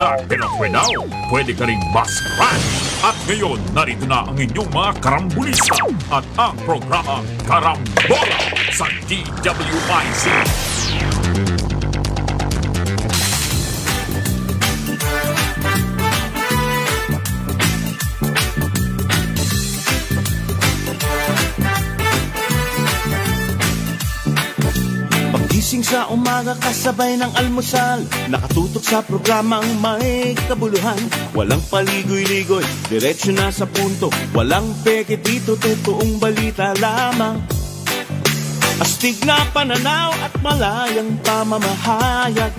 At pinapwenaw, pwede ka rin baskran. At ngayon, narito na ang inyong mga karambulista at ang programang Karambola sa DWIC. sa umaga kasabay ng almusal Nakatutok sa programang may kabuluhan Walang paligoy-ligoy, diretsyo na sa punto Walang peke dito, totoong balita lamang Astig na pananaw at malayang pamamahayag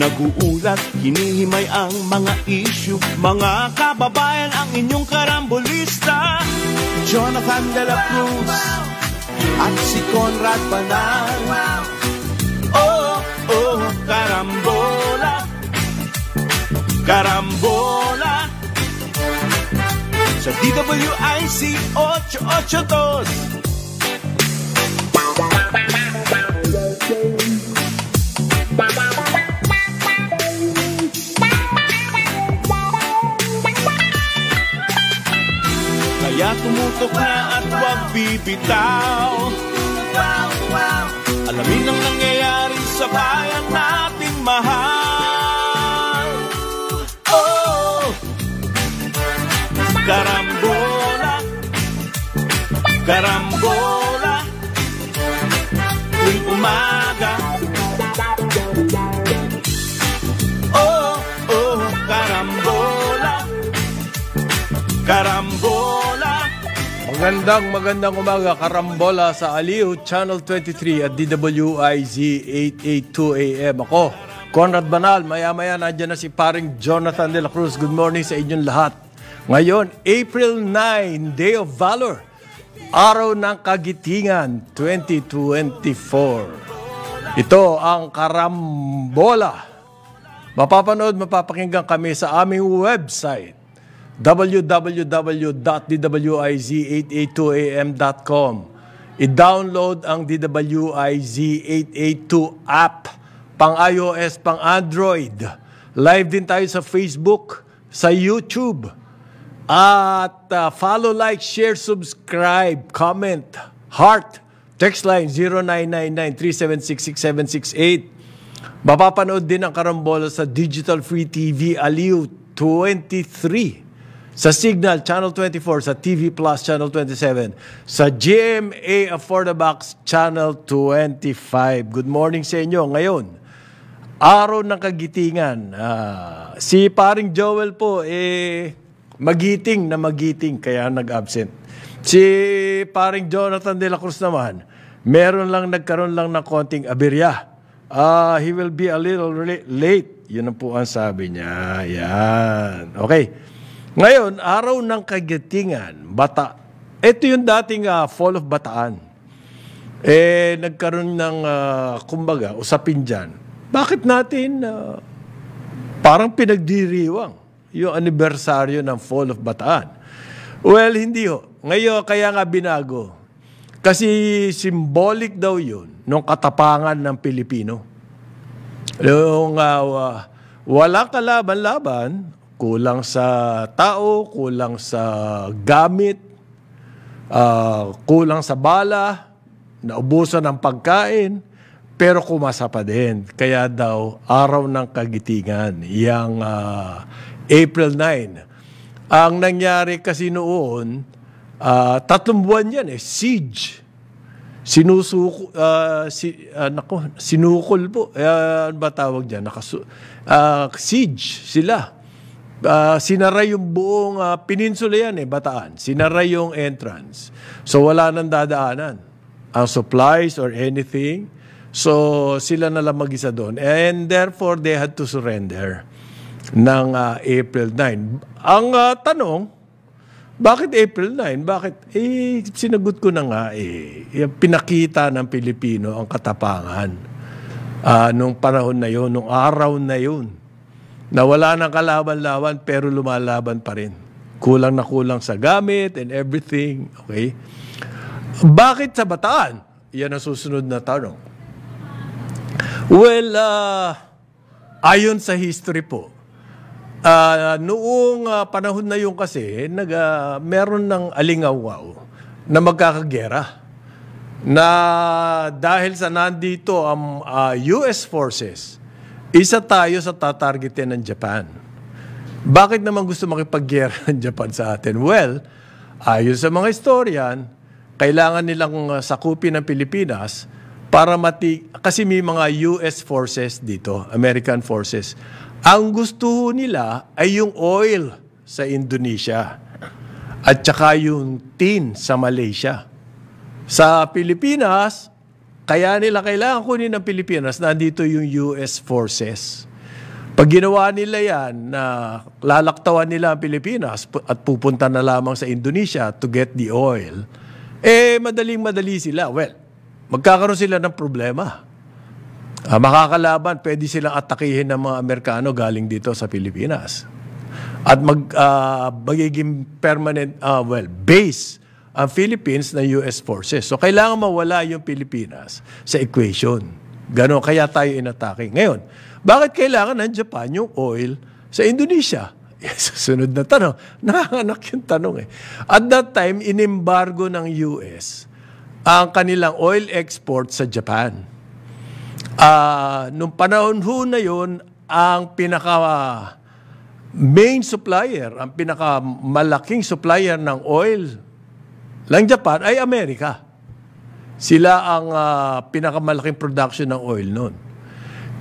Naguulat, hinihimay ang mga issue Mga kababayan ang inyong karambolista Jonathan De La Cruz At si Conrad Banal Carambola, carambola. Sa DWIC 882. Kaya tumutok na at wag bibitaw. Wow, wow. Alamin ang nangyayari sa bayan nating mahal Oh! Karambola Karambola Tuwing umaga Oh, oh, karambola Karambola Magandang magandang umaga, Karambola sa Alihu Channel 23 at DWIZ 882 AM. Ako, Conrad Banal, maya-maya nandiyan na si paring Jonathan De La Cruz. Good morning sa inyong lahat. Ngayon, April 9, Day of Valor, Araw ng Kagitingan 2024. Ito ang Karambola. Mapapanood, mapapakinggan kami sa aming website www.dwiz882am.com. I-download ang DWIZ882 app pang iOS, pang Android. Live din tayo sa Facebook, sa YouTube. At uh, follow, like, share, subscribe, comment, heart. Text line 0999-376-6768. Mapapanood din ang karambola sa Digital Free TV Aliw 23 sa Signal Channel 24, sa TV Plus Channel 27, sa GMA Affordabox Channel 25. Good morning sa inyo ngayon. Araw ng kagitingan. Uh, si paring Joel po, eh, magiting na magiting, kaya nag-absent. Si paring Jonathan de la Cruz naman, meron lang, nagkaroon lang ng konting abirya. Uh, he will be a little late. Yun ang po ang sabi niya. Yan. Okay. Ngayon, araw ng kagitingan, bata. Ito yung dating uh, fall of bataan. Eh, nagkaroon ng, uh, kumbaga, usapin dyan. Bakit natin uh, parang pinagdiriwang yung anibersaryo ng fall of bataan? Well, hindi ho. Ngayon, kaya nga binago. Kasi symbolic daw yun nung katapangan ng Pilipino. Yung uh, walang kalaban-laban, kulang sa tao, kulang sa gamit, uh, kulang sa bala, naubusan ng pagkain, pero kumasa pa din. Kaya daw, araw ng kagitingan, yung uh, ah, April 9. Ang nangyari kasi noon, uh, tatlong buwan yan eh, siege. Sinusuko, uh, si, uh, naku, sinukol po, uh, ano ba tawag dyan? Nakasu, uh, siege sila uh, sinaray yung buong uh, peninsula yan eh, Bataan. Sinaray yung entrance. So wala nang dadaanan. Ang supplies or anything. So sila na lang mag-isa doon. And therefore, they had to surrender ng uh, April 9. Ang uh, tanong, bakit April 9? Bakit? Eh, sinagot ko na nga eh. Pinakita ng Pilipino ang katapangan uh, nung panahon na yon, nung araw na yon na wala nang kalaban-laban pero lumalaban pa rin. Kulang na kulang sa gamit and everything. Okay? Bakit sa bataan? Yan ang susunod na tanong. Well, uh, ayon sa history po, uh, noong uh, panahon na yun kasi, nag, uh, meron ng alingawaw na magkakagera na dahil sa nandito ang um, uh, US forces isa tayo sa tatargetin ng Japan. Bakit naman gusto makipaggera ng Japan sa atin? Well, ayon sa mga historian, kailangan nilang uh, sakupin ng Pilipinas para mati kasi may mga US forces dito, American forces. Ang gusto nila ay yung oil sa Indonesia at saka yung tin sa Malaysia. Sa Pilipinas, kaya nila kailangan kunin ng Pilipinas, nandito yung US forces. Pag ginawa nila yan, na uh, lalaktawan nila ang Pilipinas at pupunta na lamang sa Indonesia to get the oil, eh madaling-madali sila. Well, magkakaroon sila ng problema. Uh, makakalaban, pwede silang atakihin ng mga Amerikano galing dito sa Pilipinas. At mag, uh, magiging permanent, uh, well, base ang Philippines na US forces. So kailangan mawala yung Pilipinas sa equation. Gano kaya tayo inatake. Ngayon, bakit kailangan ng Japan yung oil sa Indonesia? Yes, susunod na tanong. Nanganak yung tanong eh. At that time, inembargo ng US ang kanilang oil export sa Japan. Uh, nung panahon ho na yon, ang pinaka main supplier, ang pinakamalaking supplier ng oil lang Japan ay Amerika. Sila ang uh, pinakamalaking production ng oil noon.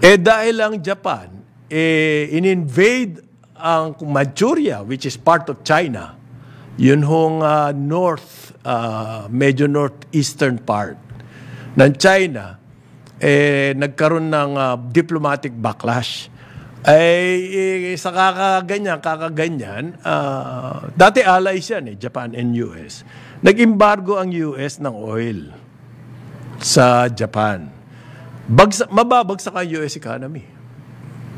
Eh dahil ang Japan, eh, in-invade ang Manchuria, which is part of China, yun hong uh, north, uh, medyo northeastern part ng China, eh, nagkaroon ng uh, diplomatic backlash. Ay, eh, eh, sa kakaganyan, kakaganyan, uh, dati allies yan eh, Japan and US. Nag-embargo ang US ng oil sa Japan. Bagsa, mababagsak ang US economy.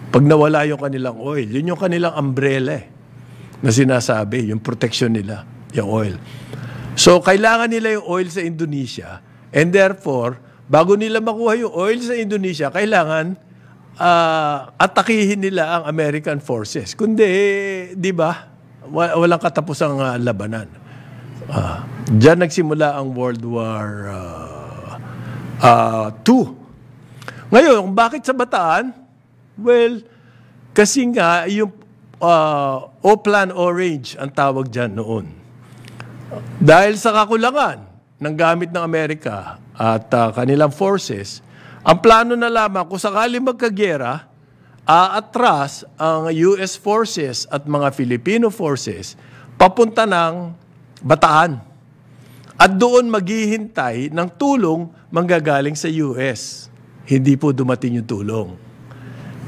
Pag nawala yung kanilang oil, yun yung kanilang umbrella na sinasabi, yung protection nila, yung oil. So, kailangan nila yung oil sa Indonesia and therefore, bago nila makuha yung oil sa Indonesia, kailangan uh, atakihin nila ang American forces. Kundi, di ba, walang katapusang uh, labanan. Uh, Diyan nagsimula ang World War uh, uh, II. Ngayon, bakit sa Bataan? Well, kasi nga yung uh, ah, Oplan Orange ang tawag dyan noon. Dahil sa kakulangan ng gamit ng Amerika at uh, kanilang forces, ang plano na lamang kung sakali magkagera, aatras ang US forces at mga Filipino forces papunta ng Bataan. At doon maghihintay ng tulong manggagaling sa US. Hindi po dumating yung tulong.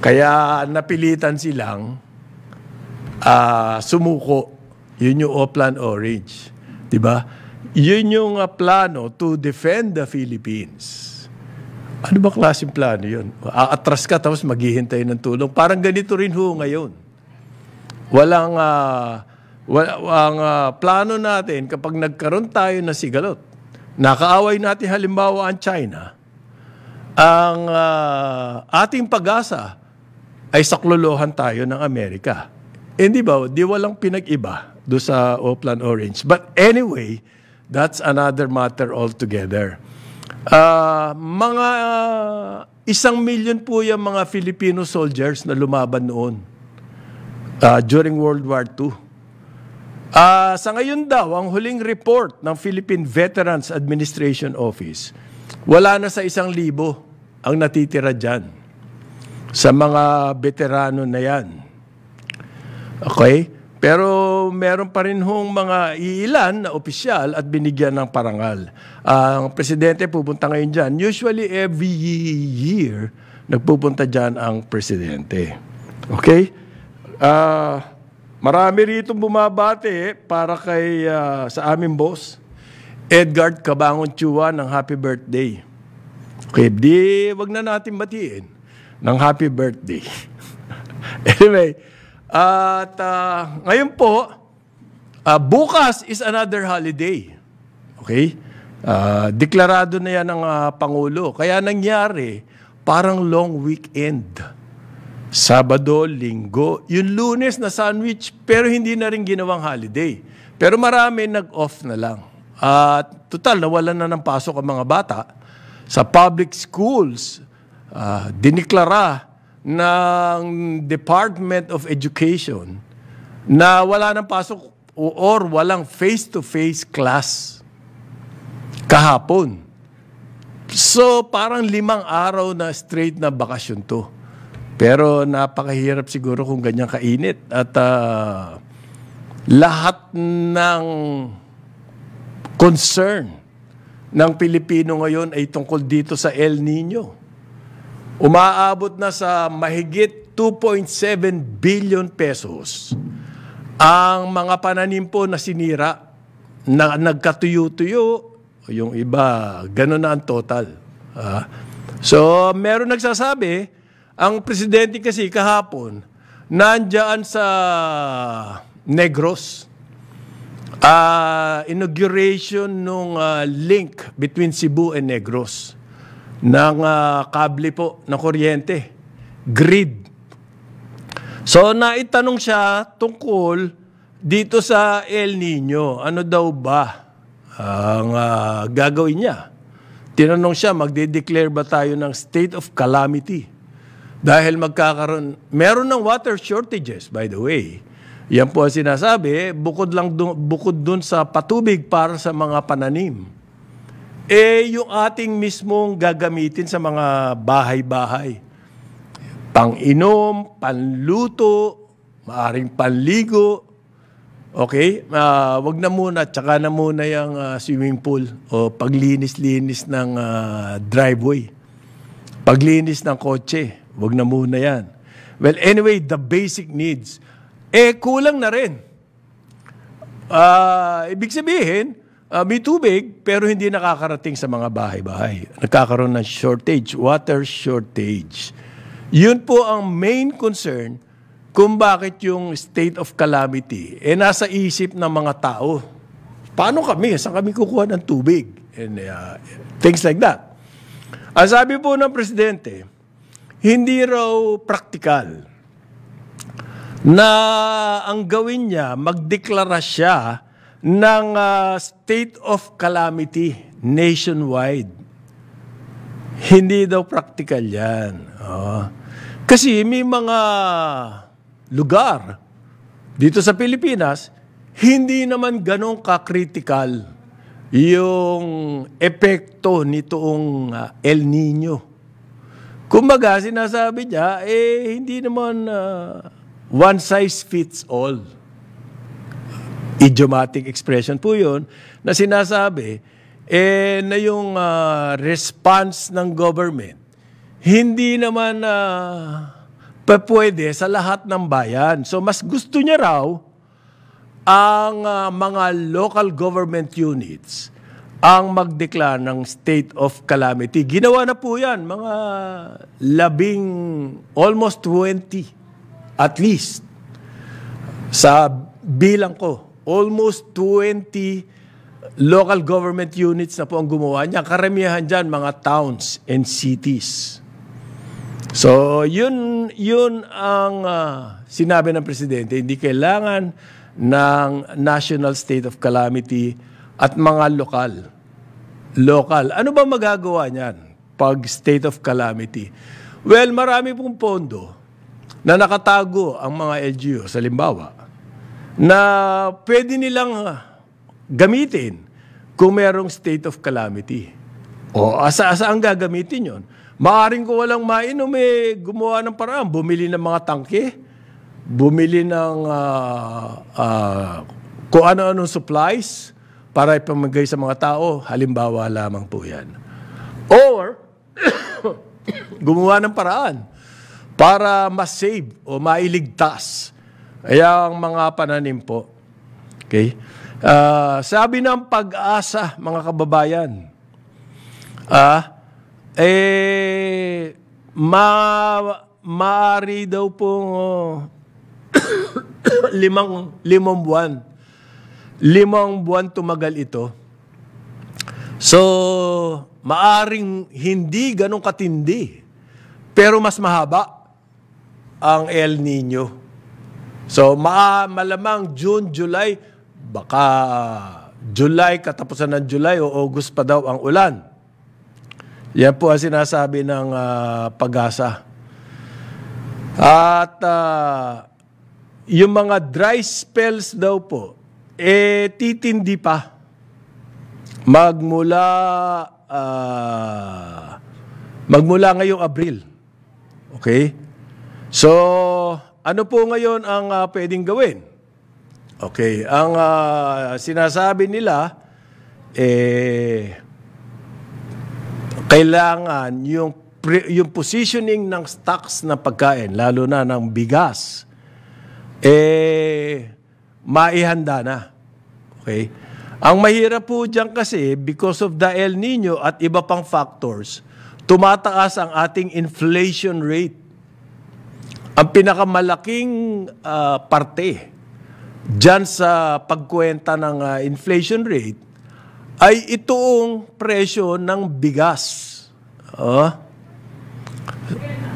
Kaya napilitan silang uh, sumuko. Yun yung O-Plan Orange. Di ba? Yun yung uh, plano to defend the Philippines. Ano ba klaseng plano yun? Aatras ka tapos maghihintay ng tulong. Parang ganito rin ho ngayon. Walang... Uh, Well, ang uh, plano natin, kapag nagkaroon tayo ng sigalot, nakaaway natin halimbawa ang China, ang uh, ating pag-asa ay saklolohan tayo ng Amerika. Hindi eh, ba, di walang pinag-iba do sa Oplan Orange. But anyway, that's another matter altogether. Uh, mga uh, isang milyon po yung mga Filipino soldiers na lumaban noon uh, during World War II. Uh, sa ngayon daw, ang huling report ng Philippine Veterans Administration Office, wala na sa isang libo ang natitira dyan sa mga veterano na yan. Okay? Pero meron pa rin hong mga iilan na opisyal at binigyan ng parangal. Uh, ang presidente pupunta ngayon dyan. Usually every year, nagpupunta dyan ang presidente. Okay? Ah... Uh, Marami rito bumabate eh, para kay uh, sa aming boss, Edgar Kabangon Chua ng happy birthday. Okay, di wag na natin batiin ng happy birthday. anyway, uh, at uh, ngayon po, uh, bukas is another holiday. Okay? Uh, deklarado na yan ng uh, Pangulo. Kaya nangyari, parang long weekend. Sabado, Linggo, yung lunes na sandwich, pero hindi na rin ginawang holiday. Pero marami nag-off na lang. At uh, total, nawalan na ng pasok ang mga bata. Sa public schools, uh, diniklara ng Department of Education na wala ng pasok or walang face-to-face -face class kahapon. So, parang limang araw na straight na bakasyon to. Pero napakahirap siguro kung ganyan kainit. At uh, lahat ng concern ng Pilipino ngayon ay tungkol dito sa El Nino. Umaabot na sa mahigit 2.7 billion pesos ang mga pananim po na sinira na nagkatuyo-tuyo, yung iba, ganun na ang total. Uh, so, meron nagsasabi, ang presidente kasi kahapon, nandyan sa Negros. Uh, inauguration ng uh, ah, link between Cebu and Negros ng uh, kable po ng kuryente, grid. So naitanong siya tungkol dito sa El Nino, ano daw ba ang uh, gagawin niya? Tinanong siya, magde-declare ba tayo ng state of calamity? Dahil magkakaroon, meron ng water shortages, by the way. Yan po ang sinasabi, bukod, lang dun, bukod dun sa patubig para sa mga pananim. Eh, yung ating mismong gagamitin sa mga bahay-bahay. Pang-inom, panluto, maaring panligo. Okay? Uh, wag na muna, tsaka na muna yung uh, swimming pool o paglinis-linis ng uh, driveway. Paglinis ng kotse Wag na muna yan. Well, anyway, the basic needs. Eh, kulang na rin. Uh, ibig sabihin, uh, may tubig pero hindi nakakarating sa mga bahay-bahay. Nagkakaroon ng shortage, water shortage. Yun po ang main concern kung bakit yung state of calamity eh nasa isip ng mga tao. Paano kami? Saan kami kukuha ng tubig? And uh, things like that. Ang sabi po ng presidente, hindi raw praktikal na ang gawin niya, magdeklara siya ng uh, state of calamity nationwide. Hindi daw praktikal yan. Oh. Kasi may mga lugar dito sa Pilipinas, hindi naman ganong kakritikal yung epekto nitong ah, El Nino Kumbaga, sinasabi niya, eh, hindi naman uh, one size fits all. Idiomatic expression po yun na sinasabi eh, na yung uh, response ng government hindi naman uh, pwede sa lahat ng bayan. So, mas gusto niya raw ang uh, mga local government units ang magdeklar ng state of calamity. Ginawa na po yan, mga labing, almost 20 at least sa bilang ko. Almost 20 local government units na po ang gumawa niya. Karamihan dyan, mga towns and cities. So, yun, yun ang uh, sinabi ng Presidente. Hindi kailangan ng national state of calamity at mga lokal. Lokal. Ano ba magagawa niyan pag state of calamity? Well, marami pong pondo na nakatago ang mga LGU, salimbawa, na pwede nilang ah, gamitin kung merong state of calamity. O asa-asa ang gagamitin yon. Maaring ko walang mainom, eh, gumawa ng paraan. Bumili ng mga tangke, bumili ng uh, uh, kung ano-anong supplies, para ipamagay sa mga tao, halimbawa lamang po yan. Or, gumawa ng paraan para masave o mailigtas kaya ang mga pananim po. Okay? Uh, sabi ng pag-asa, mga kababayan, ah, eh, ma maari daw po oh, limang, limang buwan Limang buwan tumagal ito. So, maaring hindi ganong katindi. Pero mas mahaba ang El Nino. So, ma malamang June, July, baka July, katapusan ng July o August pa daw ang ulan. Yan po ang sinasabi ng uh, pag-asa. At uh, yung mga dry spells daw po, eh titindi pa magmula uh, magmula ngayong Abril. Okay? So, ano po ngayon ang uh, pwedeng gawin? Okay, ang uh, sinasabi nila eh kailangan yung pre, yung positioning ng stocks na pagkain lalo na ng bigas eh maihanda na. Okay? Ang mahirap po dyan kasi, because of the El Nino at iba pang factors, tumataas ang ating inflation rate. Ang pinakamalaking uh, parte dyan sa pagkuwenta ng uh, inflation rate ay itoong presyo ng bigas. Uh, ah?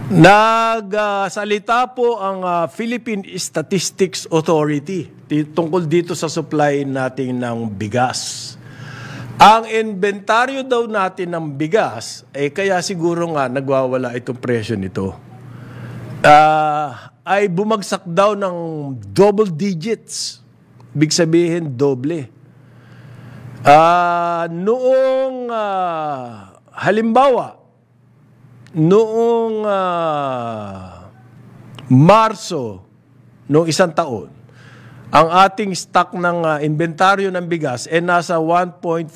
nagsalita uh, po ang uh, Philippine Statistics Authority tungkol dito sa supply natin ng bigas. Ang inventaryo daw natin ng bigas, eh kaya siguro nga nagwawala itong presyo nito. Uh, ay bumagsak daw ng double digits. Big sabihin, doble. Uh, noong uh, halimbawa, noong uh, Marso, noong isang taon, ang ating stock ng uh, inventaryo ng bigas ay nasa 1.4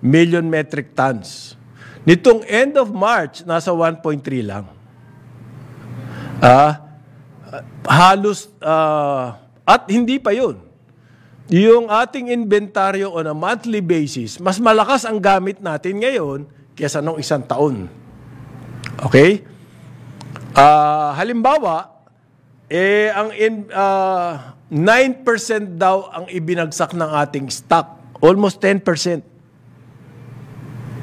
million metric tons. Nitong end of March, nasa 1.3 lang. Ah, uh, halos, uh, at hindi pa yun. Yung ating inventaryo on a monthly basis, mas malakas ang gamit natin ngayon kesa nung isang taon. Okay? Uh, halimbawa, eh, ang in, uh, 9% daw ang ibinagsak ng ating stock. Almost 10%.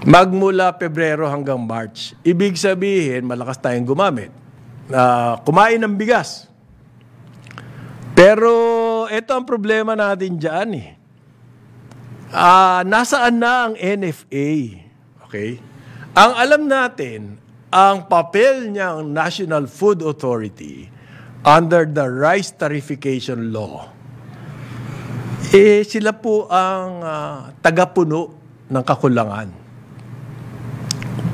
Magmula Pebrero hanggang March. Ibig sabihin, malakas tayong gumamit. Uh, kumain ng bigas. Pero ito ang problema natin dyan eh. Uh, nasaan na ang NFA? Okay? Ang alam natin, ang papel niya ang National Food Authority under the rice tariffication law, eh sila po ang uh, tagapuno ng kakulangan.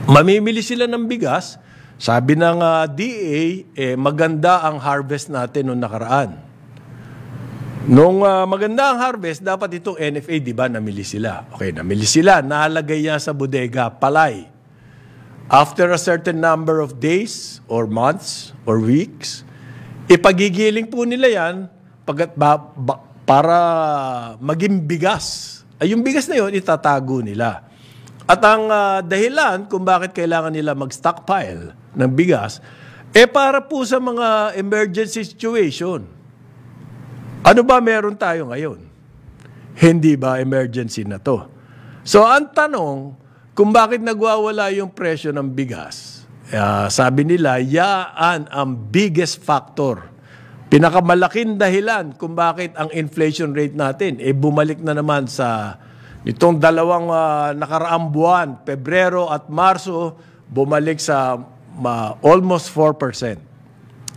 Mamimili sila ng bigas, sabi ng uh, DA, eh, maganda ang harvest natin noong nakaraan. Nung uh, ah, maganda ang harvest, dapat itong NFA, di ba, namili sila. Okay, namili sila, nalagay niya sa bodega, palay. After a certain number of days or months or weeks, Ipagigiling po nila yan pag, ba, ba, para maging bigas. Ay, yung bigas na yon itatago nila. At ang uh, dahilan kung bakit kailangan nila mag-stockpile ng bigas, eh para po sa mga emergency situation. Ano ba meron tayo ngayon? Hindi ba emergency na to? So ang tanong, kung bakit nagwawala yung presyo ng bigas, Uh, sabi nila, yaan ang biggest factor. Pinakamalaking dahilan kung bakit ang inflation rate natin e bumalik na naman sa itong dalawang uh, nakaraang buwan, Pebrero at Marso, bumalik sa uh, almost 4%.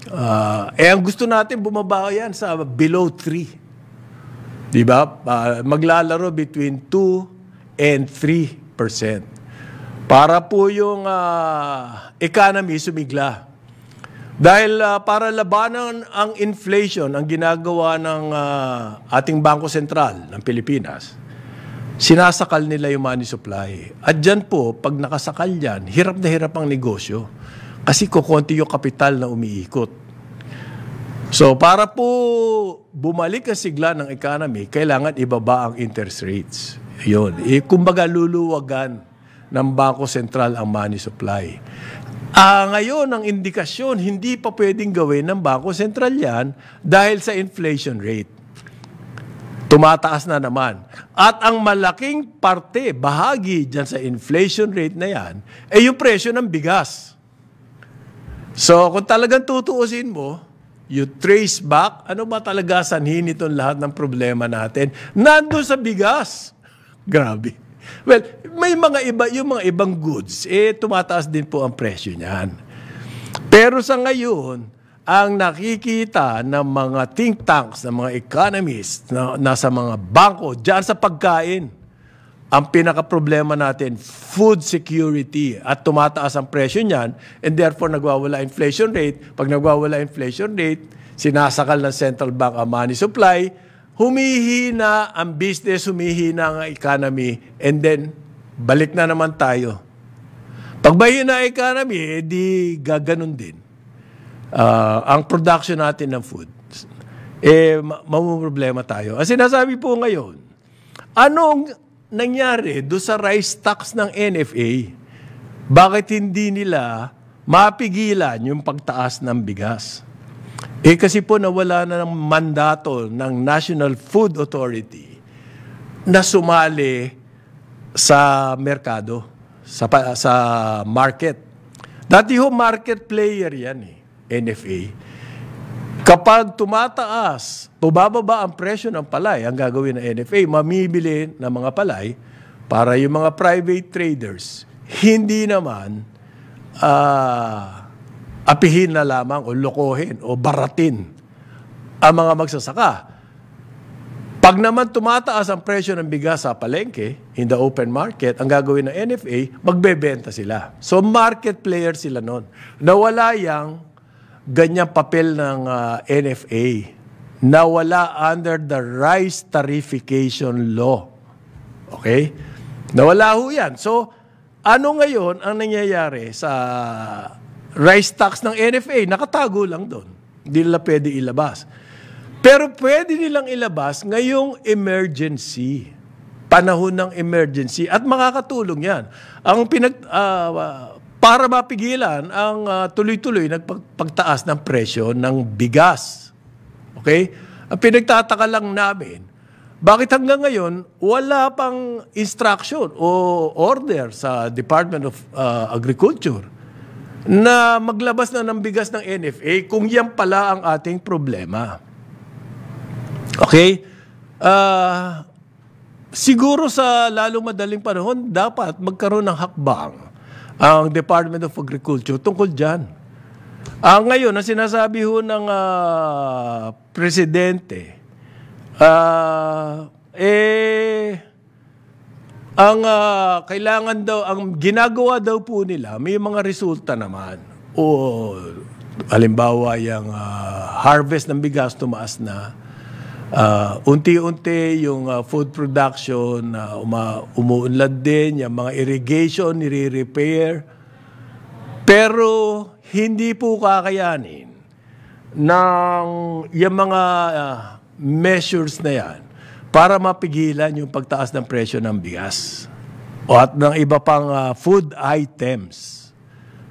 Uh, ah, eh ang gusto natin bumaba yan sa below 3. Di ba? Uh, maglalaro between 2 and 3%. Para po yung uh, economy sumigla. Dahil uh, para labanan ang inflation, ang ginagawa ng uh, ating Bangko Sentral ng Pilipinas, sinasakal nila yung money supply. At dyan po, pag nakasakal yan, hirap na hirap ang negosyo kasi kukonti yung kapital na umiikot. So para po bumalik ang sigla ng economy, kailangan ibaba ang interest rates. Yun. E, kumbaga luluwagan ng Bangko Sentral ang money supply. Ah, ngayon, ang indikasyon, hindi pa pwedeng gawin ng Bangko Sentral yan dahil sa inflation rate. Tumataas na naman. At ang malaking parte, bahagi dyan sa inflation rate na yan, ay eh, yung presyo ng bigas. So, kung talagang tutuusin mo, you trace back, ano ba talaga sanhin itong lahat ng problema natin? Nandun sa bigas. Grabe. Well, may mga iba, yung mga ibang goods, eh tumataas din po ang presyo niyan. Pero sa ngayon, ang nakikita ng mga think tanks, ng mga economists, na, nasa mga bangko, dyan sa pagkain. Ang pinaka-problema natin, food security. At tumataas ang presyo niyan, and therefore nagwawala inflation rate. Pag nagwawala inflation rate, sinasakal ng central bank ang money supply, humihina ang business, humihina ang economy, and then balik na naman tayo. Pag mahina ang economy, edi eh, di gaganon din. Uh, ang production natin ng food. Eh, problema tayo. Ang sinasabi po ngayon, anong nangyari do sa rice stocks ng NFA? Bakit hindi nila mapigilan yung pagtaas ng bigas? Eh kasi po nawala na ng mandato ng National Food Authority na sumali sa merkado, sa, sa market. Dati ho market player yan eh, NFA. Kapag tumataas, bumababa ang presyo ng palay, ang gagawin ng NFA, mamibili ng mga palay para yung mga private traders, hindi naman uh, apihin na lamang o lokohin o baratin ang mga magsasaka. Pag naman tumataas ang presyo ng bigas sa palengke, in the open market, ang gagawin ng NFA, magbebenta sila. So market player sila noon. Nawala yang ganyang papel ng uh, ah, NFA. Nawala under the rice tarification law. Okay? Nawala ho yan. So, ano ngayon ang nangyayari sa rice tax ng NFA, nakatago lang doon. Hindi nila pwede ilabas. Pero pwede nilang ilabas ngayong emergency. Panahon ng emergency. At makakatulong yan. Ang pinag, uh, para mapigilan ang tuloy ah, tuloy-tuloy nagpagtaas ng presyo ng bigas. Okay? Ang pinagtataka lang namin, bakit hanggang ngayon wala pang instruction o order sa Department of uh, Agriculture na maglabas na ng bigas ng NFA kung yan pala ang ating problema. Okay? Uh, siguro sa lalo madaling panahon, dapat magkaroon ng hakbang ang Department of Agriculture tungkol dyan. Uh, ngayon, ang sinasabi ho ng uh, presidente, uh, eh, ang uh, kailangan daw, ang ginagawa daw po nila, may mga resulta naman. O halimbawa, yung uh, harvest ng bigas tumaas na. Uh, unti-unti yung uh, food production na uh, umuunlad din, yung mga irrigation, nire-repair. Pero hindi po kakayanin ng yung mga uh, measures na yan para mapigilan yung pagtaas ng presyo ng bigas o at ng iba pang uh, food items.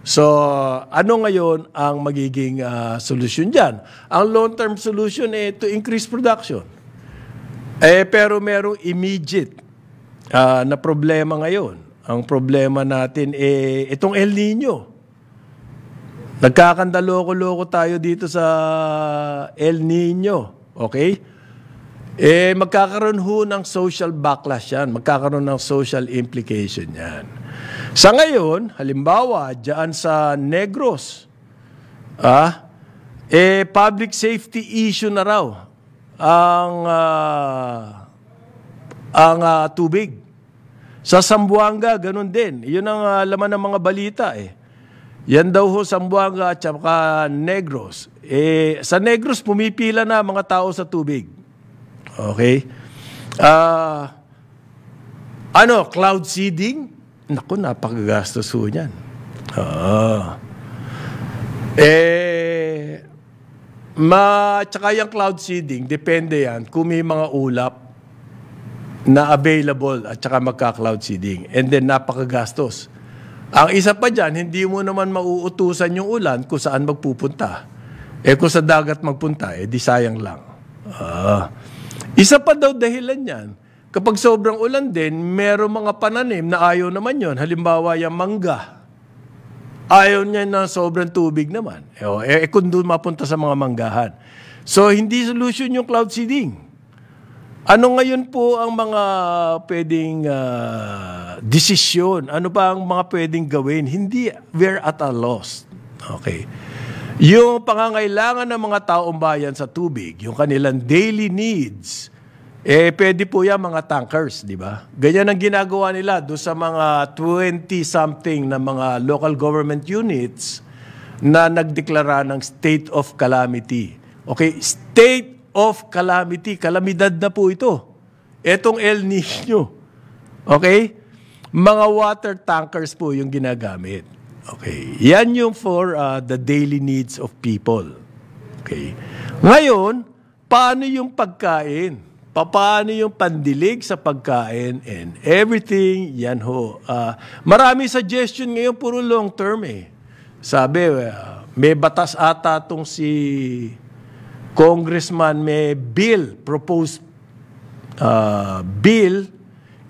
So, ano ngayon ang magiging uh, solusyon dyan? Ang long-term solution eh to increase production. Eh, pero merong immediate uh, na problema ngayon. Ang problema natin eh itong El Nino. Nagkakandaloko-loko tayo dito sa El Nino. Okay? eh magkakaroon ho ng social backlash yan. Magkakaroon ng social implication yan. Sa ngayon, halimbawa, dyan sa Negros, ah, eh public safety issue na raw ang uh, ang uh, tubig. Sa Sambuanga, ganun din. Yun ang uh, laman ng mga balita eh. Yan daw ho Sambuanga at saka Negros. Eh, sa Negros, pumipila na mga tao sa tubig. Okay? Uh, ano, cloud seeding? Naku, napakagastos ho niyan. Ah. Eh, ma, tsaka yung cloud seeding, depende yan kung may mga ulap na available at tsaka magka-cloud seeding. And then, napakagastos. Ang isa pa dyan, hindi mo naman mauutusan yung ulan kung saan magpupunta. Eh kung sa dagat magpunta, eh di sayang lang. Ah. Isa pa daw dahilan yan, kapag sobrang ulan din, merong mga pananim na ayaw naman yon. Halimbawa, yung mangga. Ayaw niya na sobrang tubig naman. E, e, e kung doon mapunta sa mga manggahan. So, hindi solution yung cloud seeding. Ano ngayon po ang mga pwedeng uh, desisyon? Ano pa ang mga pwedeng gawin? Hindi, we're at a loss. Okay. Yung pangangailangan ng mga taong bayan sa tubig, yung kanilang daily needs, eh pwede po yan mga tankers, di ba? Ganyan ang ginagawa nila do sa mga 20-something na mga local government units na nagdeklara ng state of calamity. Okay, state of calamity, kalamidad na po ito. Etong El Niño. Okay? Mga water tankers po yung ginagamit. Okay. Yan yung for uh, the daily needs of people. Okay. Ngayon, paano yung pagkain? Paano yung pandilig sa pagkain and everything? Yan ho. Uh, marami suggestion ngayon, puro long term eh. Sabi, uh, may batas ata tong si Congressman, may bill, proposed uh, bill,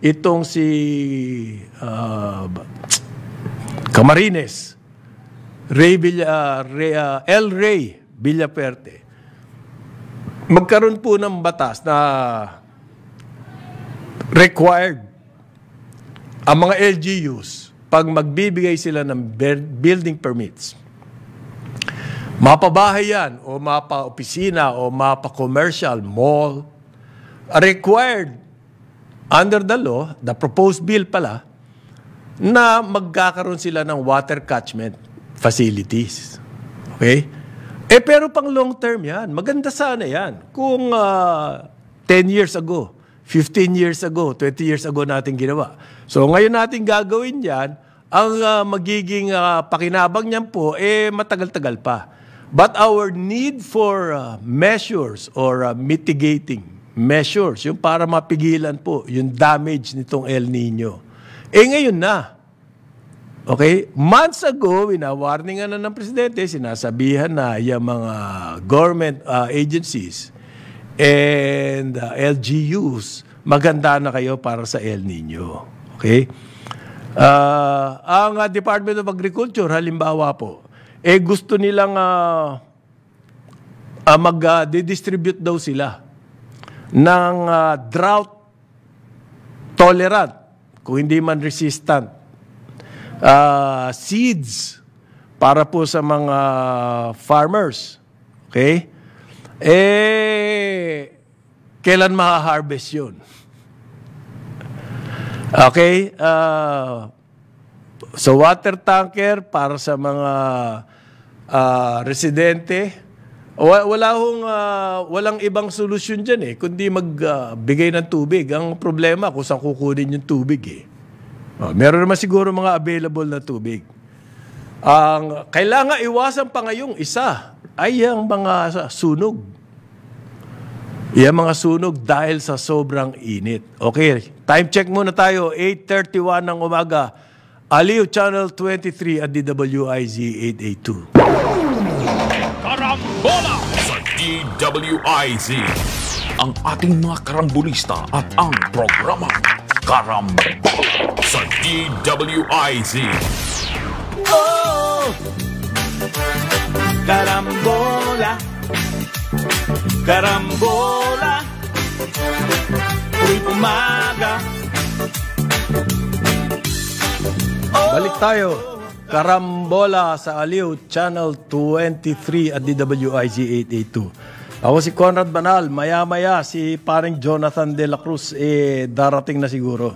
itong si uh, Camarines, Ray Villa, uh, ah, Ray, uh, L. Ray Villaperte. Magkaroon po ng batas na required ang mga LGUs pag magbibigay sila ng building permits. Mapabahay yan o mapa-opisina o mapa-commercial mall required under the law, the proposed bill pala, na magkakaroon sila ng water catchment facilities. Okay? Eh pero pang long term yan. Maganda sana yan. Kung uh, ah, 10 years ago, 15 years ago, 20 years ago natin ginawa. So ngayon natin gagawin yan, ang uh, magiging uh, pakinabang niyan po, eh matagal-tagal pa. But our need for uh, measures or uh, mitigating measures, yung para mapigilan po yung damage nitong El Nino, eh ngayon na. Okay? Months ago, winawarningan na ng presidente, sinasabihan na yung mga government uh, agencies and uh, ah, LGUs, maganda na kayo para sa El Nino. Okay? Uh, ang uh, Department of Agriculture, halimbawa po, eh gusto nilang uh, uh, mag-distribute uh, daw sila ng uh, drought tolerant kung hindi man resistant. Uh, seeds para po sa mga farmers. Okay? Eh, kailan maha-harvest yun? Okay? Uh, so, water tanker para sa mga uh, residente wala hong, uh, walang ibang solusyon dyan eh, kundi magbigay ah, uh, ng tubig. Ang problema kung saan kukunin yung tubig eh. Uh, meron naman siguro mga available na tubig. Ang uh, kailangan iwasan pa ngayong isa ay ang mga sunog. Yan mga sunog dahil sa sobrang init. Okay, time check muna tayo. 8.31 ng umaga. Aliw Channel 23 at DWIZ 882 bola sa DWIZ. Ang ating mga karambolista at ang programa Karambola sa DWIZ. Oh! Karambola Karambola Uy umaga oh! Balik tayo Karambola sa Aliw, Channel 23 at DWIG 882. Ako si Conrad Banal, maya-maya si paring Jonathan De La Cruz eh, darating na siguro.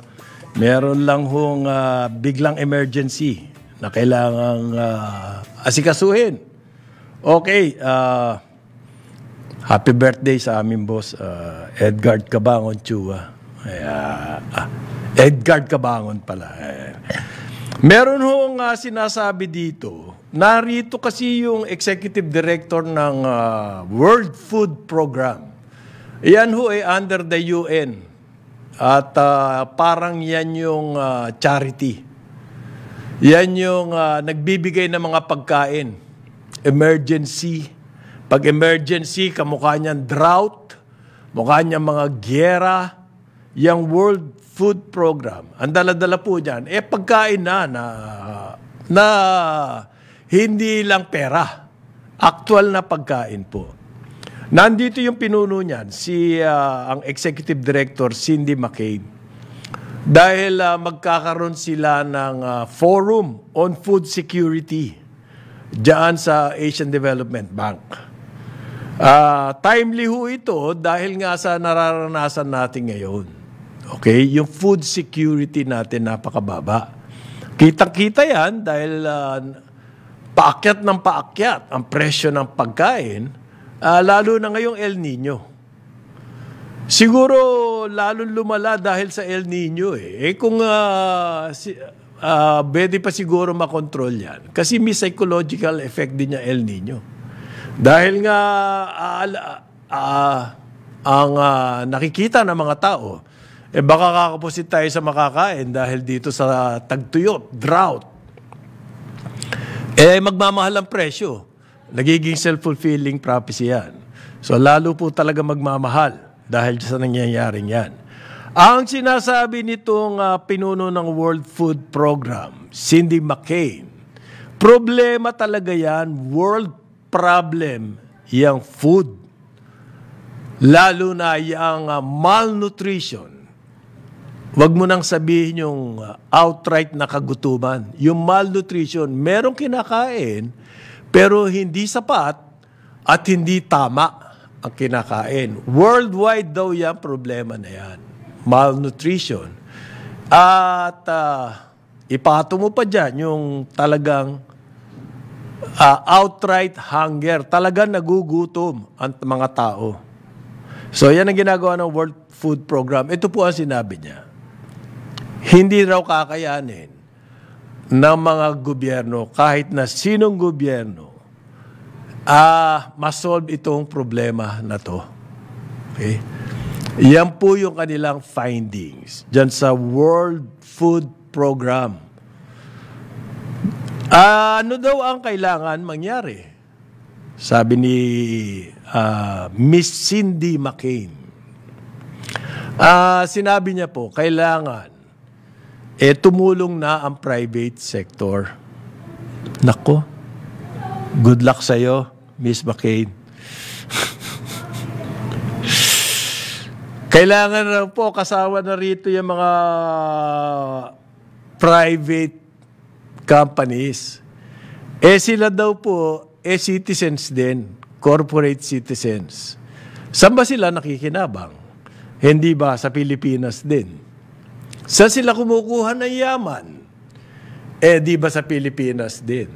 Meron lang hong uh, biglang emergency na kailangang uh, asikasuhin. Okay, uh, happy birthday sa aming boss, uh, Edgard Cabangon Chua. Uh, uh, Edgard Cabangon pala. Eh, Meron ho uh, sinasabi dito, narito kasi yung executive director ng uh, World Food Program. Yan ho ay eh, under the UN. At uh, parang yan yung uh, charity. Yan yung uh, nagbibigay ng mga pagkain. Emergency. Pag emergency, kamukha niyan drought, mukha niyan mga gyera, yung World Food Program, ang dala-dala po dyan, eh pagkain na na, na hindi lang pera. Actual na pagkain po. Nandito yung pinuno niyan, si uh, ang executive director Cindy McCabe. Dahil uh, magkakaroon sila ng uh, forum on food security diyan sa Asian Development Bank. Uh, timely ho ito dahil nga sa nararanasan natin ngayon. Okay? Yung food security natin napakababa. Kitang-kita yan dahil uh, paakyat ng paakyat ang presyo ng pagkain, uh, lalo na ngayong El Nino. Siguro lalo lumala dahil sa El Nino eh. Eh kung uh, si, uh, pwede pa siguro makontrol yan. Kasi may psychological effect din niya El Nino. Dahil nga uh, uh, ang uh, nakikita ng mga tao, eh baka kakaposit tayo sa makakain dahil dito sa tagtuyot, drought. Eh magmamahal ang presyo. Nagiging self-fulfilling prophecy yan. So lalo po talaga magmamahal dahil sa nangyayaring yan. Ang sinasabi nitong uh, pinuno ng World Food Program, Cindy McCain, problema talaga yan, world problem, yung food. Lalo na yung uh, malnutrition Huwag mo nang sabihin yung uh, outright na kagutuman. Yung malnutrition, merong kinakain, pero hindi sapat at hindi tama ang kinakain. Worldwide daw yan, problema na yan. Malnutrition. At uh, ipato mo pa dyan yung talagang uh, outright hunger. Talagang nagugutom ang mga tao. So yan ang ginagawa ng World Food Program. Ito po ang sinabi niya hindi raw kakayanin ng mga gobyerno, kahit na sinong gobyerno, ah, masolve itong problema na to. Okay? Yan po yung kanilang findings dyan sa World Food Program. Ah, ano daw ang kailangan mangyari? Sabi ni uh, Miss Cindy McCain. Ah, sinabi niya po, kailangan eh tumulong na ang private sector. Nako, good luck sa'yo, Miss McCain. Kailangan na po kasama na rito yung mga private companies. Eh sila daw po, eh citizens din, corporate citizens. Saan ba sila nakikinabang? Hindi ba sa Pilipinas din? Saan sila kumukuha ng yaman? Eh, di ba sa Pilipinas din?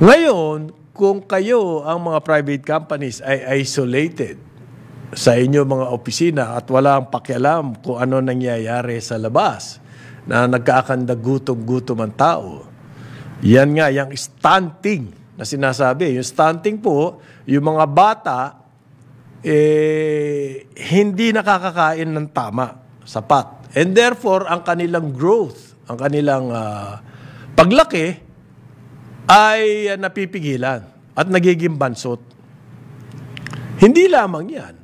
Ngayon, kung kayo ang mga private companies ay isolated sa inyo mga opisina at wala ang pakialam kung ano nangyayari sa labas na nagkaakanda gutom-gutom ang tao, yan nga, yung stunting na sinasabi. Yung stunting po, yung mga bata, eh, hindi nakakakain ng tama, sapat. And therefore, ang kanilang growth, ang kanilang uh, paglaki ay ah, napipigilan at nagiging bansot. Hindi lamang yan.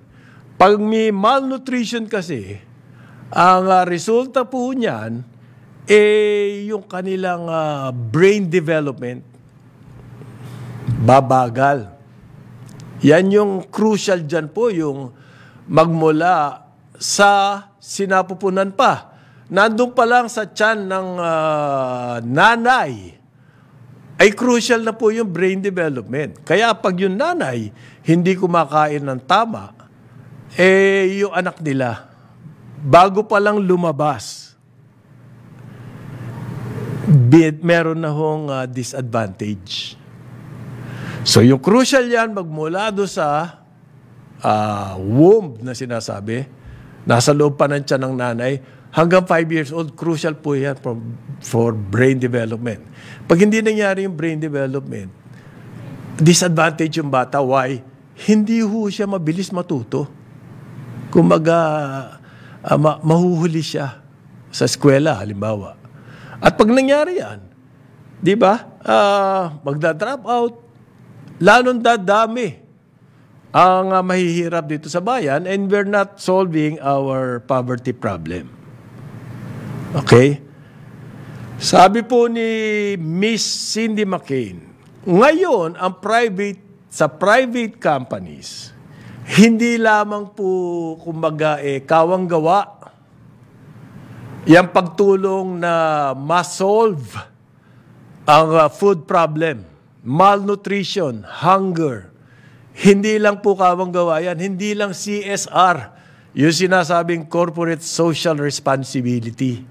Pag may malnutrition kasi, ang uh, resulta po niyan eh yung kanilang uh, brain development babagal. Yan yung crucial dyan po, yung magmula sa sinapupunan pa. Nandun pa lang sa tiyan ng uh, nanay, ay crucial na po yung brain development. Kaya pag yung nanay hindi kumakain ng tama, eh yung anak nila, bago pa lang lumabas, meron na hong uh, disadvantage. So yung crucial yan magmula do sa uh, womb na sinasabi, Nasa loob pa ng tiyan ng nanay. Hanggang 5 years old, crucial po yan for, for brain development. Pag hindi nangyari yung brain development, disadvantage yung bata. Why? Hindi ho siya mabilis matuto. Kumbaga, uh, ma- mahuhuli siya sa eskwela, halimbawa. At pag nangyari yan, di ba, uh, magda-drop out, lalong dadami ang uh, mahihirap dito sa bayan and we're not solving our poverty problem. Okay? Sabi po ni Miss Cindy McCain, ngayon ang private sa private companies hindi lamang po kumbaga eh kawang gawa yung pagtulong na ma-solve ang uh, food problem, malnutrition, hunger, hindi lang po kawang gawa yan, hindi lang CSR, yung sinasabing corporate social responsibility.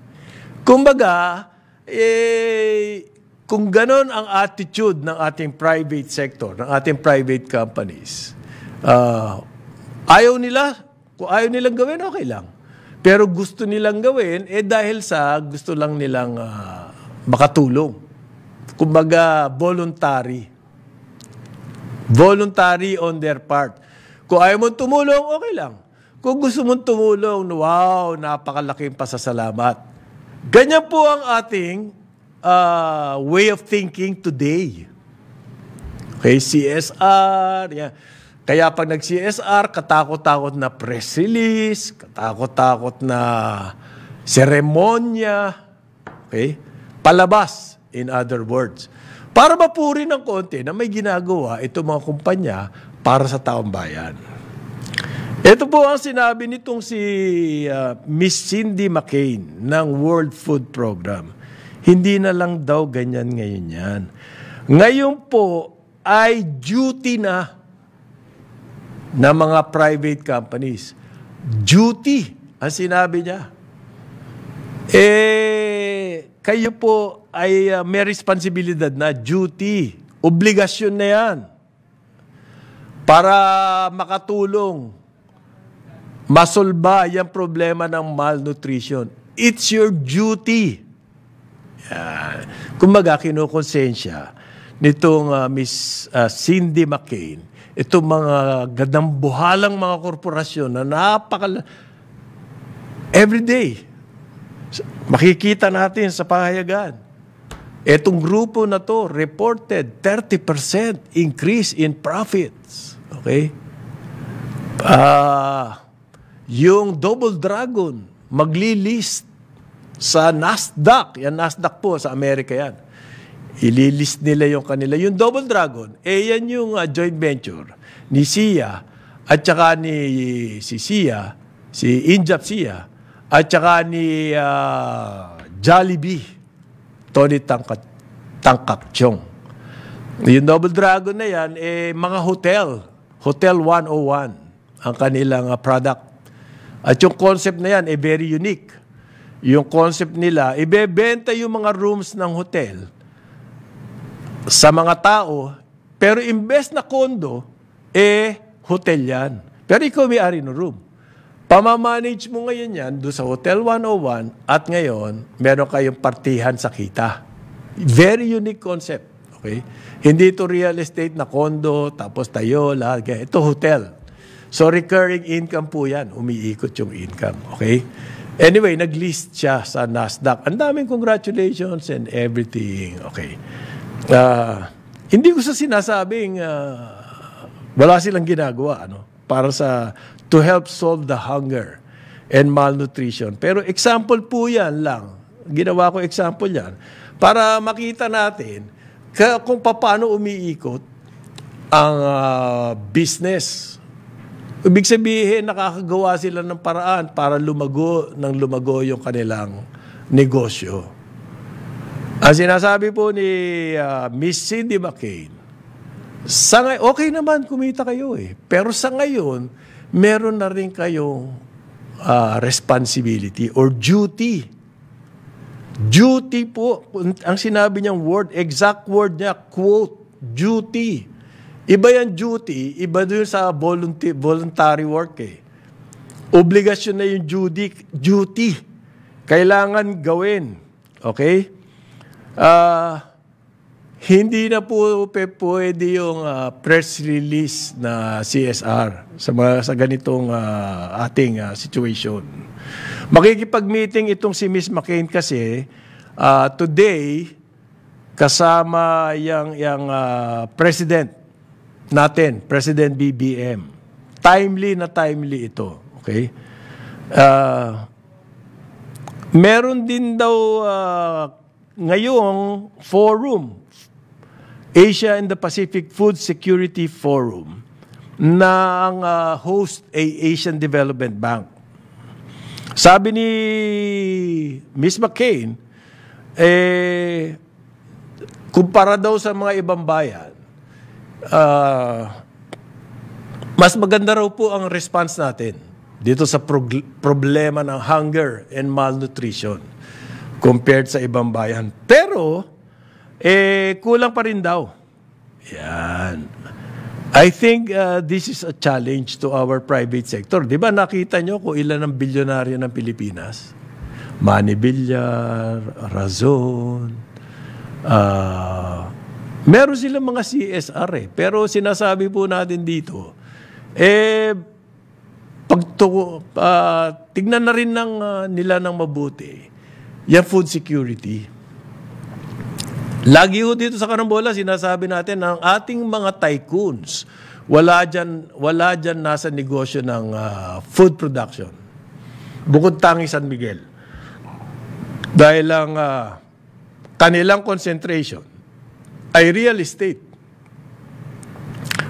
Kumbaga, eh, kung ganon ang attitude ng ating private sector, ng ating private companies, uh, ayaw nila, kung ayaw nilang gawin, okay lang. Pero gusto nilang gawin, eh dahil sa gusto lang nilang uh, makatulong. Kumbaga, voluntary. Voluntary on their part. Kung ayaw mong tumulong, okay lang. Kung gusto mong tumulong, wow, napakalaking pasasalamat. Ganyan po ang ating uh, way of thinking today. Okay, CSR, Yeah. Kaya pag nag-CSR, katakot-takot na press release, katakot-takot na seremonya, okay? Palabas, in other words. Para mapuri ng konti na may ginagawa itong mga kumpanya para sa taong bayan. Ito po ang sinabi nitong si uh, Miss Cindy McCain ng World Food Program. Hindi na lang daw ganyan ngayon yan. Ngayon po ay duty na ng mga private companies. Duty ang sinabi niya. Eh, kayo po ay uh, may responsibilidad na duty. Obligasyon na yan para makatulong masolba yung problema ng malnutrition. It's your duty. Yan. Kumbaga, kinukonsensya nitong uh, Miss uh, Cindy McCain, itong mga buhalang mga korporasyon na napakal... Every day, Makikita natin sa pahayagan, etong grupo na to reported 30% increase in profits. Okay? Uh, yung Double Dragon, maglilist sa NASDAQ. Yan, NASDAQ po, sa Amerika yan. Ililist nila yung kanila. Yung Double Dragon, eh yan yung uh, joint venture ni Sia at saka ni si Sia, si Injap Sia, at saka ni uh, Jollibee, Tony Tangkat, Tangkakchong. Yung Double Dragon na yan, eh, mga hotel. Hotel 101 ang kanilang uh, product. At yung concept na yan, eh, very unique. Yung concept nila, ibebenta yung mga rooms ng hotel sa mga tao, pero imbes na kondo, eh, hotel yan. Pero ikaw may ari ng room. Pamamanage mo ngayon yan doon sa Hotel 101 at ngayon, meron kayong partihan sa kita. Very unique concept. Okay? Hindi ito real estate na condo, tapos tayo, lahat. Ito hotel. So recurring income po yan. Umiikot yung income. Okay? Anyway, nag-list siya sa Nasdaq. Ang daming congratulations and everything. Okay. Uh, hindi ko sa sinasabing uh, wala silang ginagawa. Ano? Para sa to help solve the hunger and malnutrition. Pero example po yan lang. Ginawa ko example yan. Para makita natin kung paano umiikot ang uh, business. Ibig sabihin, nakakagawa sila ng paraan para lumago ng lumago yung kanilang negosyo. Ang sinasabi po ni uh, Miss Cindy McCain, sa ngay- okay naman kumita kayo eh. Pero sa ngayon, meron na rin kayong uh, ah, responsibility or duty. Duty po, ang sinabi niyang word, exact word niya, quote, duty. Iba yung duty, iba doon sa volunteer, voluntary work eh. Obligasyon na yung duty. duty. Kailangan gawin. Okay? Ah... Uh, hindi na po pwede yung uh, press release na CSR sa, mga, sa ganitong uh, ating uh, situation. Makikipag-meeting itong si Ms. McCain kasi uh, today kasama yang yang uh, president natin, President BBM. Timely na timely ito, okay? Uh, meron din daw uh, ngayong forum Asia and the Pacific Food Security Forum na ang uh, host ay Asian Development Bank. Sabi ni Ms. McCain, eh, kumpara daw sa mga ibang bayan, uh, mas maganda raw po ang response natin dito sa problema ng hunger and malnutrition compared sa ibang bayan. Pero, eh kulang pa rin daw. Yan. I think uh, this is a challenge to our private sector. Di ba nakita nyo kung ilan ang bilyonaryo ng Pilipinas? Manny Villar, Razon. Uh, meron silang mga CSR eh. Pero sinasabi po natin dito, eh, pag to, uh, tignan na rin ng, uh, nila ng mabuti, yung food security Lagi ho dito sa Karambola, sinasabi natin ang ating mga tycoons, wala dyan, wala dyan nasa negosyo ng uh, food production. Bukod tangi San Miguel. Dahil lang uh, ah, kanilang concentration ay real estate.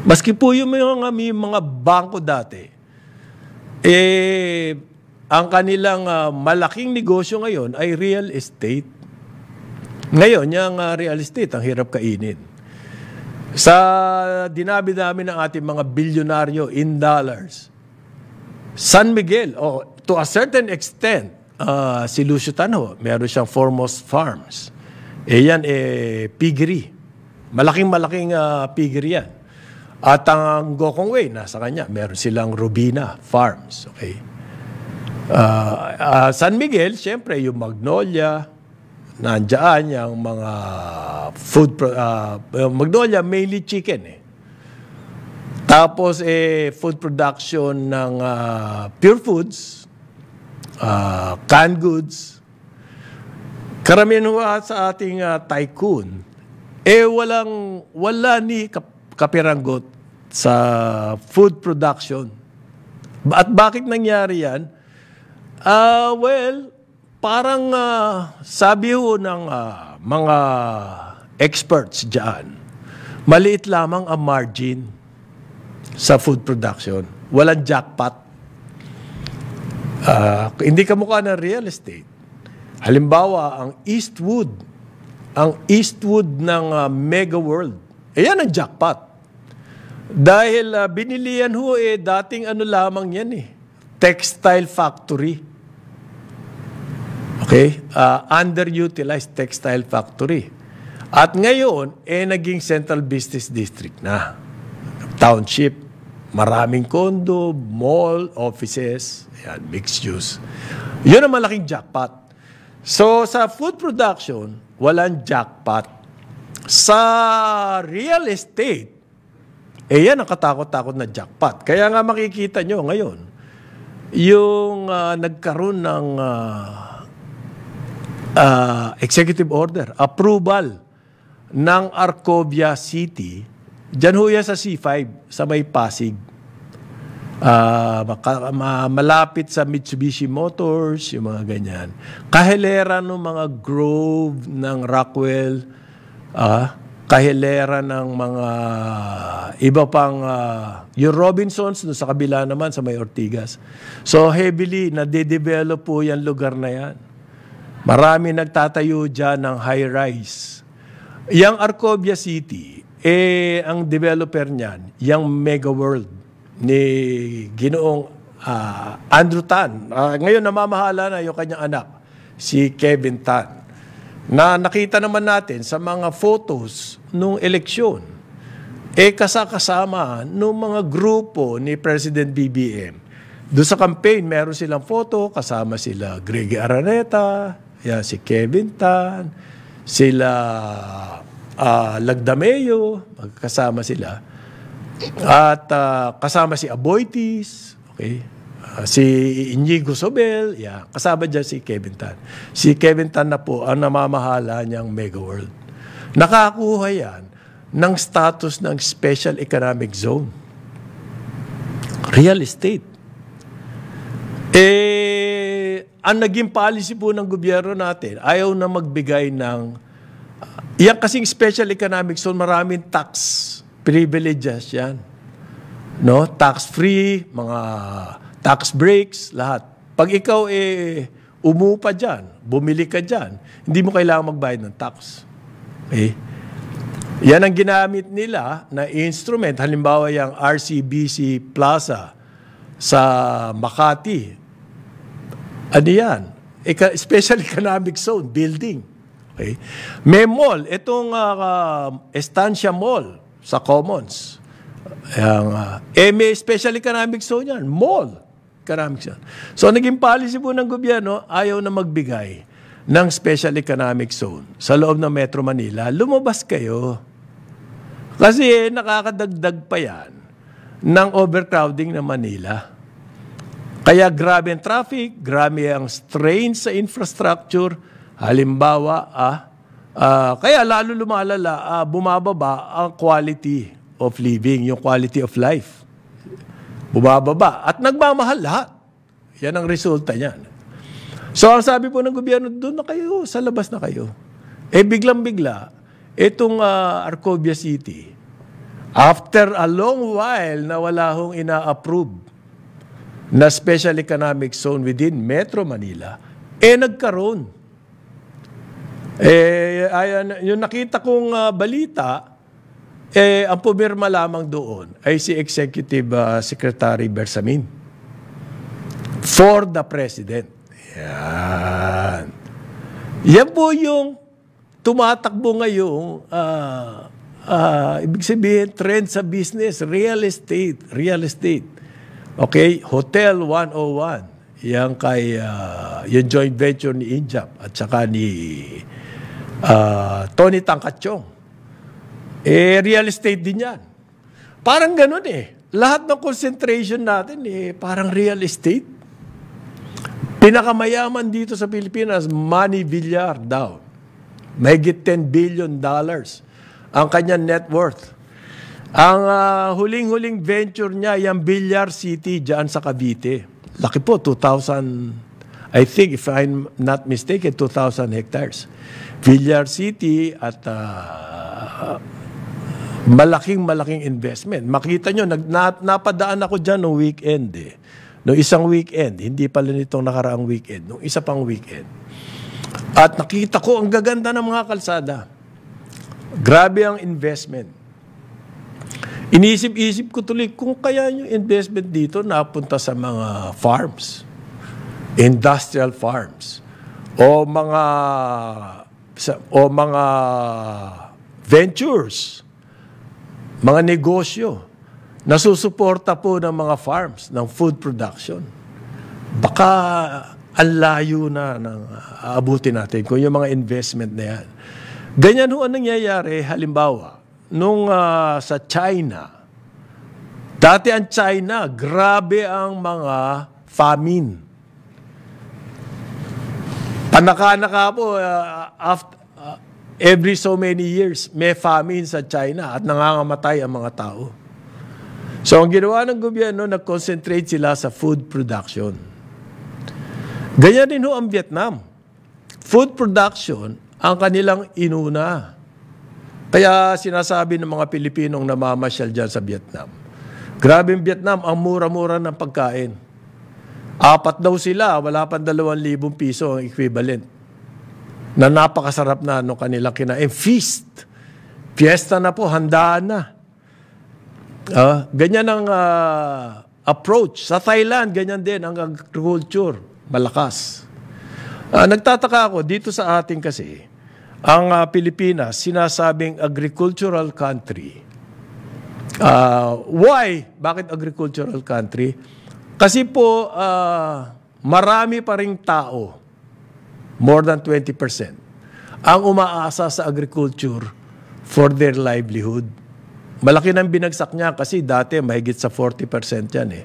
Maski po yung mga, may mga bangko dati, eh, ang kanilang uh, malaking negosyo ngayon ay real estate. Ngayon, yung uh, real estate, ang hirap kainin. Sa dinabi namin ng ating mga bilyonaryo in dollars, San Miguel, oh, to a certain extent, uh, si Lucio Tanho, meron siyang Foremost Farms. Eh yan, eh, pigri. Malaking-malaking uh, ah, piggery yan. At ang Gokong Way, nasa kanya, meron silang Rubina Farms. Okay? Uh, uh, San Miguel, siyempre, yung Magnolia, nandiyan yung mga food, uh, Magnolia, mainly chicken eh. Tapos eh, food production ng uh, pure foods, uh, canned goods. Karamihan ho sa ating uh, tycoon, eh walang, wala ni kap- kapiranggot sa food production. At bakit nangyari yan? Uh, well, parang uh, sabi ho ng uh, mga experts diyan, maliit lamang ang margin sa food production. Walang jackpot. Uh, hindi kamukha ng real estate. Halimbawa, ang Eastwood, ang Eastwood ng uh, Mega World, ayan eh, ang jackpot. Dahil uh, binili yan ho eh, dating ano lamang yan eh, textile factory. Okay? Uh, underutilized textile factory. At ngayon, eh naging central business district na. Township, maraming condo, mall, offices, yan, mixed use. Yun ang malaking jackpot. So sa food production, walang jackpot. Sa real estate, eh yan ang katakot-takot na jackpot. Kaya nga makikita nyo ngayon, yung uh, nagkaroon ng uh, uh, executive order, approval ng Arcovia City, dyan ho sa C5, sa may Pasig. Uh, malapit sa Mitsubishi Motors, yung mga ganyan. Kahilera ng mga grove ng Rockwell, uh, kahilera ng mga iba pang uh, yung Robinsons no, sa kabila naman sa may Ortigas. So heavily, nade-develop po yung lugar na yan. Marami nagtatayo dyan ng high-rise. Yang Arcovia City, eh, ang developer niyan, yung Mega World ni Ginoong uh, Andrew Tan. Uh, ngayon namamahala na yung kanyang anak, si Kevin Tan. Na nakita naman natin sa mga photos nung eleksyon, eh kasakasama nung mga grupo ni President BBM. Doon sa campaign, meron silang photo, kasama sila Greg Araneta, Yeah, si Kevin Tan, sila uh, Lagdameo, magkasama sila. At uh, kasama si Aboitis, okay? Uh, si Inigo Sobel, yeah, kasama dyan si Kevin Tan. Si Kevin Tan na po ang namamahala niyang Mega World. Nakakuha yan ng status ng Special Economic Zone. Real estate. Eh, ang naging policy po ng gobyerno natin, ayaw na magbigay ng... Uh, yan kasing special economic zone, maraming tax privileges yan. No? Tax-free, mga tax breaks, lahat. Pag ikaw eh, umupa dyan, bumili ka dyan, hindi mo kailangan magbayad ng tax. Okay? Eh, yan ang ginamit nila na instrument. Halimbawa yung RCBC Plaza sa Makati ano yan? special economic zone, building. Okay? May mall, itong uh, Estancia Mall sa Commons. Ang, uh, ah. eh, may special economic zone yan, mall economic zone. So, naging policy po ng gobyerno, ayaw na magbigay ng special economic zone sa loob ng Metro Manila, lumabas kayo. Kasi eh, nakakadagdag pa yan ng overcrowding ng Manila. Kaya grabe ang traffic, grabe ang strain sa infrastructure. Halimbawa, ah, ah, kaya lalo lumalala, ah, bumababa ang quality of living, yung quality of life. Bumababa. At nagmamahal lahat. Yan ang resulta niyan. So ang sabi po ng gobyerno, doon na kayo, sa labas na kayo. Eh biglang-bigla, itong uh, Arcovia City, after a long while na wala hong ina-approve na special economic zone within Metro Manila, eh nagkaroon. Eh, ayan, yung nakita kong uh, balita, eh, ang pumirma lamang doon ay si Executive uh, Secretary Bersamin for the President. Yan. Yan po yung tumatakbo ngayong uh, uh, ibig sabihin trend sa business, real estate, real estate. Okay, Hotel 101. Yan kay, uh, yung joint venture ni Injap at saka ni uh, Tony Tangkachong. Eh, real estate din yan. Parang ganun eh. Lahat ng concentration natin eh, parang real estate. Pinakamayaman dito sa Pilipinas, Manny Villar daw. Mahigit 10 billion dollars ang kanyang net worth. Ang uh, huling-huling venture niya, yung Villar City dyan sa Cavite. Laki po, 2,000, I think if I'm not mistaken, 2,000 hectares. Villar City at uh, malaking malaking investment. Makita nyo, nag, na, napadaan ako dyan no weekend eh. No isang weekend, hindi pala nitong nakaraang weekend, no isa pang weekend. At nakita ko ang gaganda ng mga kalsada. Grabe ang investment. Iniisip-isip ko tuloy kung kaya yung investment dito napunta sa mga farms, industrial farms, o mga o mga ventures, mga negosyo na susuporta po ng mga farms, ng food production. Baka ang layo na ng aabutin natin kung yung mga investment na yan. Ganyan ho ang nangyayari halimbawa nung uh, sa China, dati ang China, grabe ang mga famine. Panaka-naka po, uh, ah, after, uh, ah, every so many years, may famine sa China at nangangamatay ang mga tao. So ang ginawa ng gobyerno, nag-concentrate sila sa food production. Ganyan din ho ang Vietnam. Food production ang kanilang inuna. Kaya sinasabi ng mga Pilipinong namamasyal dyan sa Vietnam. Grabe yung Vietnam, ang mura-mura ng pagkain. Apat daw sila, wala pang 2,000 piso ang equivalent. Na napakasarap na ano kanila kinain. Eh, feast. Fiesta na po, handaan na. Uh, ganyan ang uh, approach. Sa Thailand, ganyan din ang culture. Malakas. Uh, nagtataka ako, dito sa ating kasi, ang uh, Pilipinas, sinasabing agricultural country. Uh, why? Bakit agricultural country? Kasi po, uh, marami pa ring tao, more than 20%, ang umaasa sa agriculture for their livelihood. Malaki ng binagsak niya kasi dati mahigit sa 40% yan eh.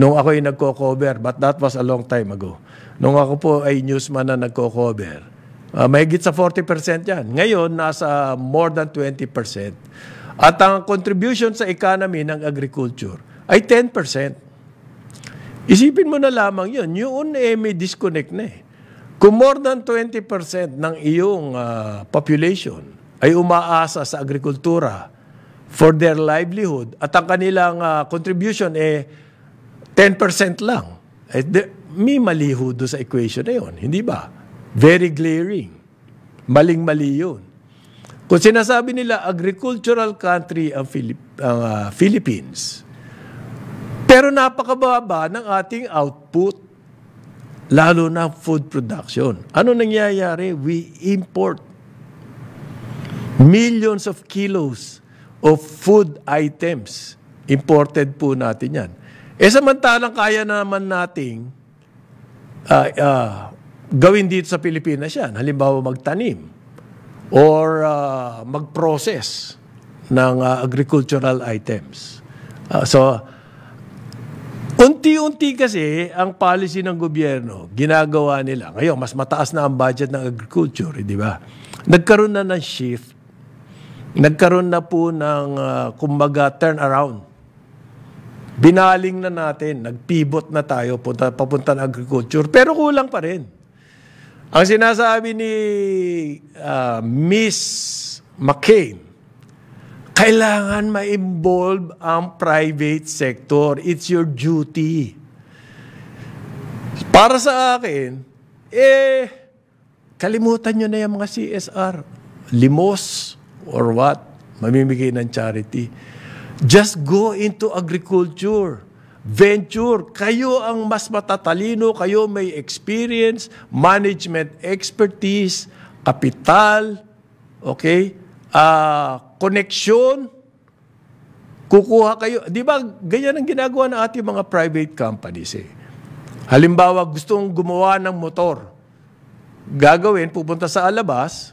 Nung ako ay nagko-cover, but that was a long time ago. Nung ako po ay newsman na nagko-cover, Uh, mahigit sa 40% yan. Ngayon, nasa more than 20%. At ang contribution sa economy ng agriculture ay 10%. Isipin mo na lamang yun. Yun eh, may disconnect na eh. Kung more than 20% ng iyong uh, population ay umaasa sa agrikultura for their livelihood at ang kanilang uh, contribution eh 10% lang, eh, may mali ho sa equation na yun, hindi ba? Very glaring. Maling-mali yun. Kung sinasabi nila agricultural country ang Philip- uh, Philippines, pero napakababa ng ating output, lalo na food production. Ano nangyayari? We import millions of kilos of food items. Imported po natin yan. E samantalang kaya naman nating uh, uh, gawin dito sa Pilipinas yan. Halimbawa, magtanim or uh, mag-process ng uh, agricultural items. Uh, so, unti-unti kasi ang policy ng gobyerno, ginagawa nila. Ngayon, mas mataas na ang budget ng agriculture, eh, di ba? Nagkaroon na ng shift. Nagkaroon na po ng, uh, kumbaga, turnaround. Binaling na natin, nagpivot na tayo, punta, papunta ng agriculture, pero kulang pa rin. Ang sinasabi ni uh, Miss McCain, kailangan ma-involve ang private sector. It's your duty. Para sa akin, eh, kalimutan nyo na yung mga CSR. Limos or what, mamimigay ng charity. Just go into agriculture venture. Kayo ang mas matatalino, kayo may experience, management expertise, kapital, okay? Uh, connection. Kukuha kayo. Di ba, ganyan ang ginagawa ng ating mga private companies eh. Halimbawa, gustong gumawa ng motor. Gagawin, pupunta sa alabas,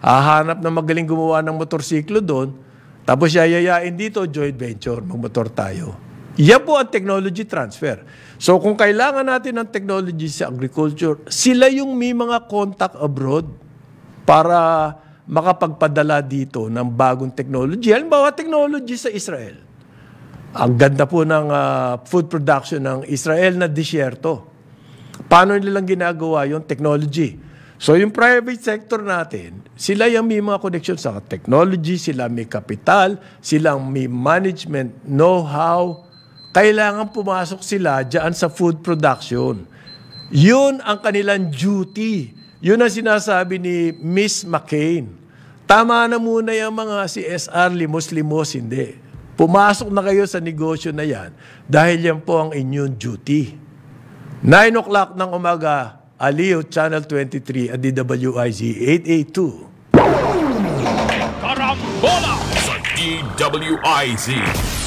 hahanap ng magaling gumawa ng motorsiklo doon, tapos yayayain dito, joint venture, magmotor tayo. Yan po ang technology transfer. So kung kailangan natin ng technology sa agriculture, sila yung may mga contact abroad para makapagpadala dito ng bagong technology. Halimbawa, technology sa Israel. Ang ganda po ng uh, food production ng Israel na disyerto. Paano nilang ginagawa yung technology? So yung private sector natin, sila yung may mga connection sa technology, sila may kapital, sila may management, know-how, kailangan pumasok sila dyan sa food production. Yun ang kanilang duty. Yun ang sinasabi ni Miss McCain. Tama na muna yung mga CSR, limos-limos, hindi. Pumasok na kayo sa negosyo na yan dahil yan po ang inyong duty. 9 o'clock ng umaga, Aliyo, Channel 23 at DWIZ 882. Karambola sa DWIZ.